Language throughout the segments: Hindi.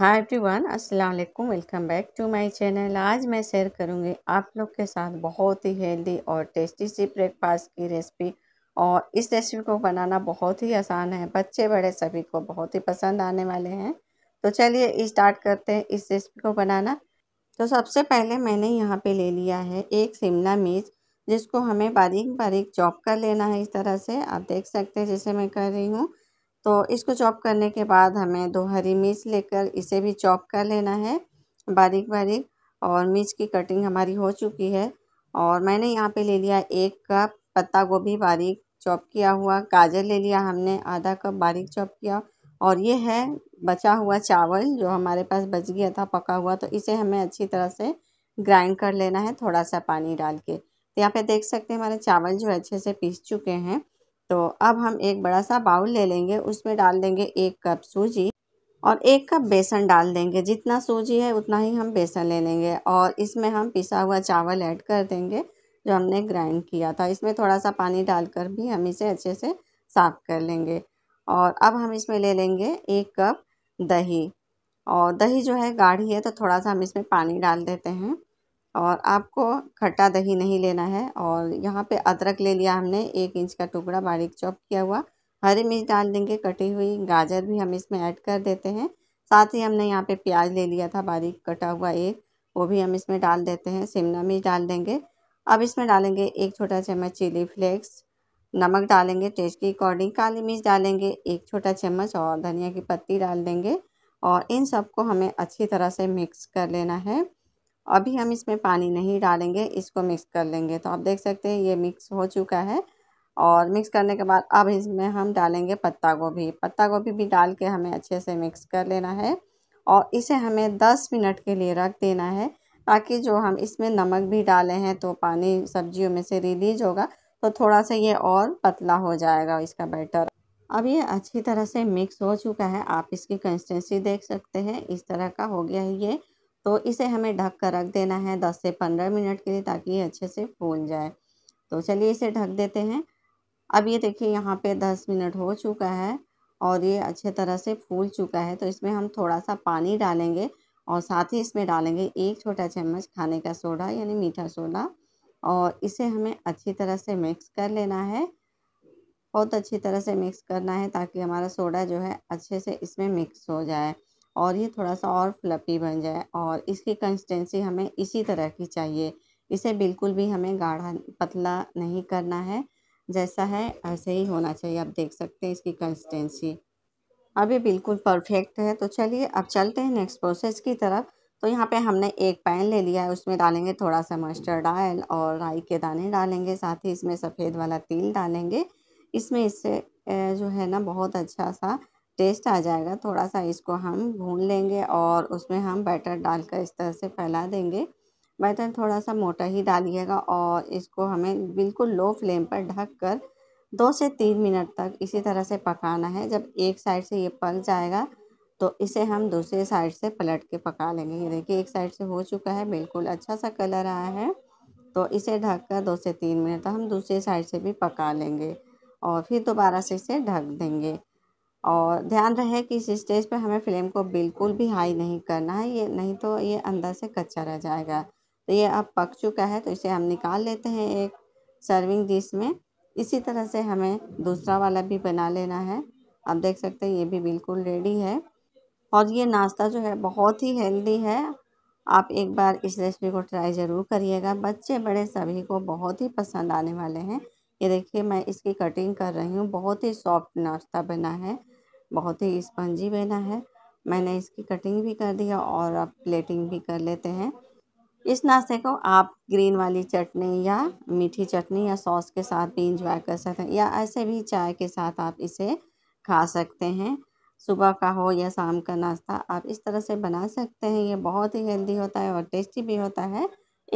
हाय एवरीवन अस्सलाम वालेकुम welcome back to my channel आज मैं शेयर करूंगी आप लोग के साथ बहुत ही हेल्दी और टेस्टी सी ब्रेकफास्ट की रेसिपी और इस रेसिपी को बनाना बहुत ही आसान है बच्चे बड़े सभी को बहुत ही पसंद आने वाले हैं तो चलिए स्टार्ट करते हैं इस रेसिपी को बनाना तो सबसे पहले मैंने यहाँ पर ले लिया है एक शिमला मिर्च जिसको हमें बारीक बारीक चॉप कर लेना है इस तरह से आप देख सकते हैं जैसे मैं कर रही हूँ तो इसको चॉप करने के बाद हमें दो हरी मिर्च लेकर इसे भी चॉप कर लेना है बारीक बारीक और मिर्च की कटिंग हमारी हो चुकी है और मैंने यहाँ पे ले लिया एक कप पत्ता गोभी बारीक चॉप किया हुआ गाजर ले लिया हमने आधा कप बारीक चॉप किया और ये है बचा हुआ चावल जो हमारे पास बच गया था पका हुआ तो इसे हमें अच्छी तरह से ग्राइंड कर लेना है थोड़ा सा पानी डाल के तो यहाँ पे देख सकते हैं हमारे चावल जो अच्छे से पीस चुके हैं तो अब हम एक बड़ा सा बाउल ले लेंगे उसमें डाल देंगे एक कप सूजी और एक कप बेसन डाल देंगे जितना सूजी है उतना ही हम बेसन ले लेंगे और इसमें हम पिसा हुआ चावल ऐड कर देंगे जो हमने ग्राइंड किया था इसमें थोड़ा सा पानी डालकर भी हम इसे अच्छे से साफ कर लेंगे और अब हम इसमें ले लेंगे एक कप दही और दही जो है गाढ़ी है तो थोड़ा सा हम इसमें पानी डाल देते हैं और आपको खट्टा दही नहीं लेना है और यहाँ पे अदरक ले लिया हमने एक इंच का टुकड़ा बारीक चॉप किया हुआ हरी मिर्च डाल देंगे कटी हुई गाजर भी हम इसमें ऐड कर देते हैं साथ ही हमने यहाँ पे प्याज ले लिया था बारीक कटा हुआ एक वो भी हम इसमें डाल देते हैं शिमला मिर्च डाल देंगे अब इसमें डालेंगे एक छोटा चम्मच चिली फ्लेक्स नमक डालेंगे टेस्ट के अकॉर्डिंग काली मिर्च डालेंगे एक छोटा चम्मच और धनिया की पत्ती डाल देंगे और इन सबको हमें अच्छी तरह से मिक्स कर लेना है अभी हम इसमें पानी नहीं डालेंगे इसको मिक्स कर लेंगे तो आप देख सकते हैं ये मिक्स हो चुका है और मिक्स करने के बाद अब इसमें हम डालेंगे पत्ता गोभी पत्ता गोभी भी डाल के हमें अच्छे से मिक्स कर लेना है और इसे हमें 10 मिनट के लिए रख देना है ताकि जो हम इसमें नमक भी डाले हैं तो पानी सब्जियों में से रिलीज होगा तो थोड़ा सा ये और पतला हो जाएगा इसका बैटर अब ये अच्छी तरह से मिक्स हो चुका है आप इसकी कंसिस्टेंसी देख सकते हैं इस तरह का हो गया है ये तो इसे हमें ढक कर रख देना है 10 से 15 मिनट के लिए ताकि ये अच्छे से फूल जाए तो चलिए इसे ढक देते हैं अब ये देखिए यहाँ पे 10 मिनट हो चुका है और ये अच्छे तरह से फूल चुका है तो इसमें हम थोड़ा सा पानी डालेंगे और साथ ही इसमें डालेंगे एक छोटा चम्मच खाने का सोडा यानी मीठा सोडा और इसे हमें अच्छी तरह से मिक्स कर लेना है बहुत अच्छी तरह से मिक्स करना है ताकि हमारा सोडा जो है अच्छे से इसमें मिक्स हो जाए और ये थोड़ा सा और फ्लपी बन जाए और इसकी कंसिस्टेंसी हमें इसी तरह की चाहिए इसे बिल्कुल भी हमें गाढ़ा पतला नहीं करना है जैसा है ऐसे ही होना चाहिए आप देख सकते हैं इसकी कंसिस्टेंसी अभी बिल्कुल परफेक्ट है तो चलिए अब चलते हैं नेक्स्ट प्रोसेस की तरफ तो यहाँ पे हमने एक पैन ले लिया है उसमें डालेंगे थोड़ा सा मस्टर्ड आयल और राई के दाने डालेंगे साथ ही इसमें सफ़ेद वाला तिल डालेंगे इसमें इससे जो है ना बहुत अच्छा सा टेस्ट आ जाएगा थोड़ा सा इसको हम भून लेंगे और उसमें हम बैटर डालकर इस तरह से फैला देंगे बैटर थोड़ा सा मोटा ही डालिएगा और इसको हमें बिल्कुल लो फ्लेम पर ढक कर दो से तीन मिनट तक इसी तरह से पकाना है जब एक साइड से ये पक जाएगा तो इसे हम दूसरे साइड से पलट के पका लेंगे ये देखिए एक साइड से हो चुका है बिल्कुल अच्छा सा कलर आया है तो इसे ढक कर दो से तीन मिनट तक हम दूसरे साइड से भी पका लेंगे और फिर दोबारा से इसे ढक देंगे और ध्यान रहे कि इस स्टेज पर हमें फ्लेम को बिल्कुल भी हाई नहीं करना है ये नहीं तो ये अंदर से कच्चा रह जाएगा तो ये अब पक चुका है तो इसे हम निकाल लेते हैं एक सर्विंग डिश में इसी तरह से हमें दूसरा वाला भी बना लेना है आप देख सकते हैं ये भी बिल्कुल रेडी है और ये नाश्ता जो है बहुत ही हेल्दी है आप एक बार इस रेसिपी को ट्राई ज़रूर करिएगा बच्चे बड़े सभी को बहुत ही पसंद आने वाले हैं ये देखिए मैं इसकी कटिंग कर रही हूँ बहुत ही सॉफ्ट नाश्ता बना है बहुत ही स्पंजी बना है मैंने इसकी कटिंग भी कर दिया और अब प्लेटिंग भी कर लेते हैं इस नाश्ते को आप ग्रीन वाली चटनी या मीठी चटनी या सॉस के साथ भी इंजॉय कर सकते हैं या ऐसे भी चाय के साथ आप इसे खा सकते हैं सुबह का हो या शाम का नाश्ता आप इस तरह से बना सकते हैं ये बहुत ही हेल्दी होता है और टेस्टी भी होता है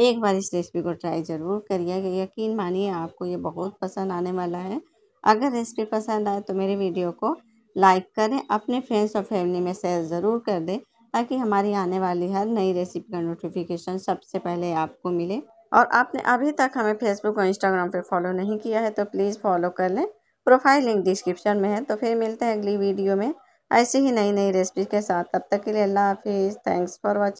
एक बार इस रेसिपी को ट्राई ज़रूर करिएगा यकीन मानिए आपको ये बहुत पसंद आने वाला है अगर रेसिपी पसंद आए तो मेरे वीडियो को लाइक करें अपने फ्रेंड्स और फैमिली में शेयर ज़रूर कर दें ताकि हमारी आने वाली हर नई रेसिपी का नोटिफिकेशन सबसे पहले आपको मिले और आपने अभी तक हमें फेसबुक और इंस्टाग्राम पर फॉलो नहीं किया है तो प्लीज़ फॉलो कर लें प्रोफाइल लिंक डिस्क्रिप्शन में है तो फिर मिलते हैं अगली वीडियो में ऐसी ही नई नई रेसिपी के साथ तब तक के लिए अल्लाह हाफिज़ थैंक्स फॉर वॉचिंग